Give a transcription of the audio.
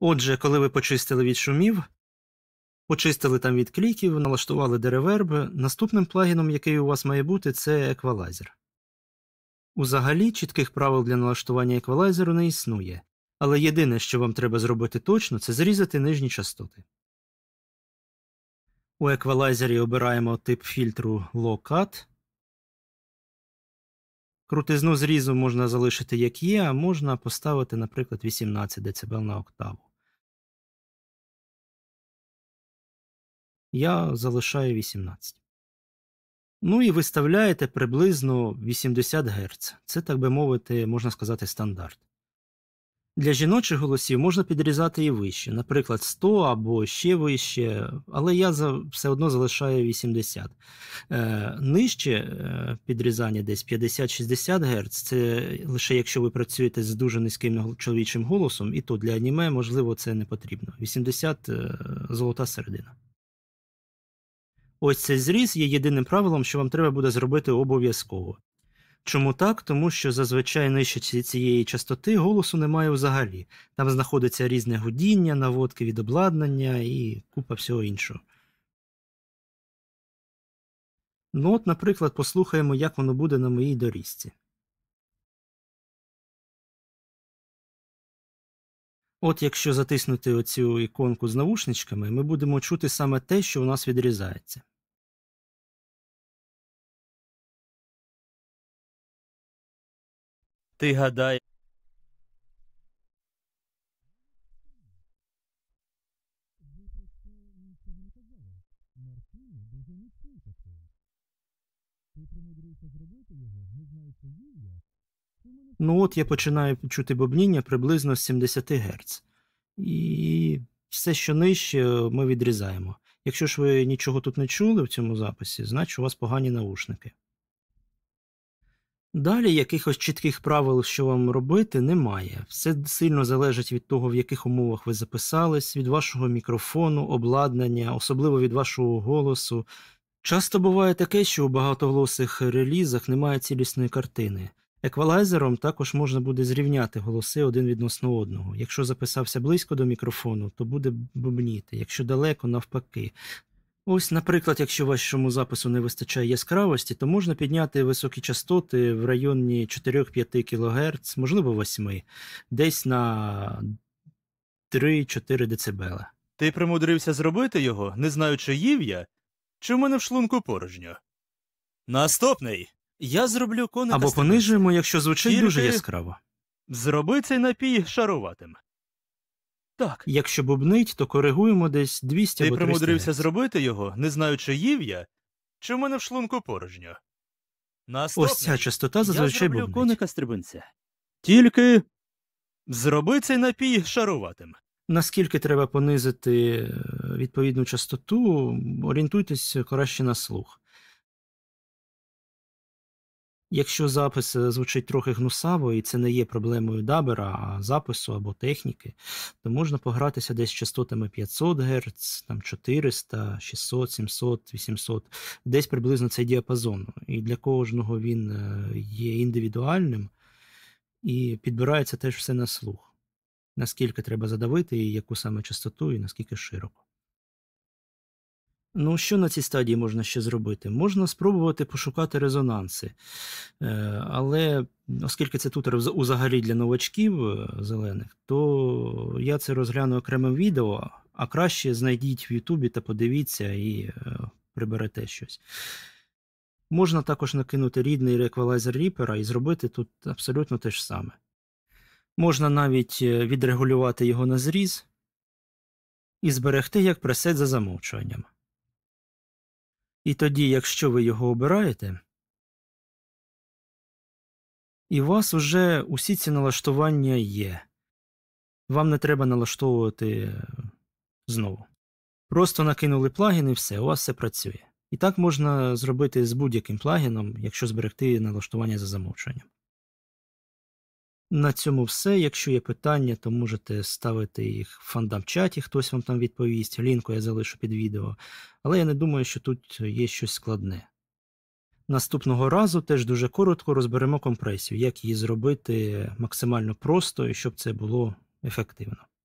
Отже, коли ви почистили від шумів, почистили там від кліків, налаштували дереверби, наступним плагіном, який у вас має бути, це еквалайзер. Узагалі чітких правил для налаштування еквалайзеру не існує, але єдине, що вам треба зробити точно, це зрізати нижні частоти. У еквалайзері обираємо тип фільтру Low Cut. Крутизну зрізу можна залишити, як є, а можна поставити, наприклад, 18 дБ на октаву. Я залишаю 18. Ну і виставляєте приблизно 80 Гц. Це, так би мовити, можна сказати, стандарт. Для жіночих голосів можна підрізати і вище, наприклад, 100 або ще вище, але я за, все одно залишаю 80. Е, Нижче е, підрізання десь 50-60 Гц, це лише якщо ви працюєте з дуже низьким чоловічим голосом, і то для аніме, можливо, це не потрібно. 80 е, золота середина. Ось цей зріз є єдиним правилом, що вам треба буде зробити обов'язково. Чому так? Тому що зазвичай нижче цієї частоти голосу немає взагалі. Там знаходиться різне гудіння, наводки від обладнання і купа всього іншого. Ну от, наприклад, послухаємо, як воно буде на моїй доріжці. От якщо затиснути оцю іконку з навушничками, ми будемо чути саме те, що у нас відрізається. Ти гадає. Ну от я починаю чути бобніння приблизно з 70 Гц. І все, що нижче, ми відрізаємо. Якщо ж ви нічого тут не чули в цьому записі, значить у вас погані наушники. Далі якихось чітких правил, що вам робити, немає. Все сильно залежить від того, в яких умовах ви записались, від вашого мікрофону, обладнання, особливо від вашого голосу. Часто буває таке, що у багатоголосих релізах немає цілісної картини. Еквалайзером також можна буде зрівняти голоси один відносно одного. Якщо записався близько до мікрофону, то буде бубніти, якщо далеко навпаки. Ось, наприклад, якщо вашому запису не вистачає яскравості, то можна підняти високі частоти в районі 4-5 кГц, можливо, 8, десь на 3-4 дБ. Ти примудрився зробити його, не знаючи їв я, чи в мене в шлунку порожньо. Наступний я зроблю коника. Або понижуємо, якщо звучить Тільки дуже яскраво. Зроби цей напій шаруватим. Так. Якщо бубнить, то коригуємо десь 200 Ти або примудрився зробити його, не знаючи їв я, чи в мене в шлунку порожньо. Наступний. Ось ця частота зазвичай Я коника стрибунця. Тільки зроби цей напій шаруватим. Наскільки треба понизити е, відповідну частоту, орієнтуйтесь краще на слух. Якщо запис е, звучить трохи гнусаво, і це не є проблемою дабера, а запису або техніки, то можна погратися десь частотами 500 Гц, там 400, 600, 700, 800, десь приблизно цей діапазон. І для кожного він е, є індивідуальним і підбирається теж все на слух, наскільки треба задавити, і яку саме частоту, і наскільки широко. Ну, що на цій стадії можна ще зробити? Можна спробувати пошукати резонанси. Е, але оскільки це тут взагалі для новачків е, зелених, то я це розгляну окремим відео, а краще знайдіть в Ютубі та подивіться і е, приберете щось. Можна також накинути рідний реквалайзер ріпера і зробити тут абсолютно те ж саме. Можна навіть відрегулювати його на зріз і зберегти як пресет за замовчуванням. І тоді, якщо ви його обираєте, і у вас вже усі ці налаштування є. Вам не треба налаштовувати е, знову. Просто накинули плагін і все, у вас все працює. І так можна зробити з будь-яким плагіном, якщо зберегти налаштування за замовчуванням. На цьому все. Якщо є питання, то можете ставити їх в фандам-чаті, хтось вам там відповість. Лінку я залишу під відео. Але я не думаю, що тут є щось складне. Наступного разу теж дуже коротко розберемо компресію, як її зробити максимально просто і щоб це було ефективно.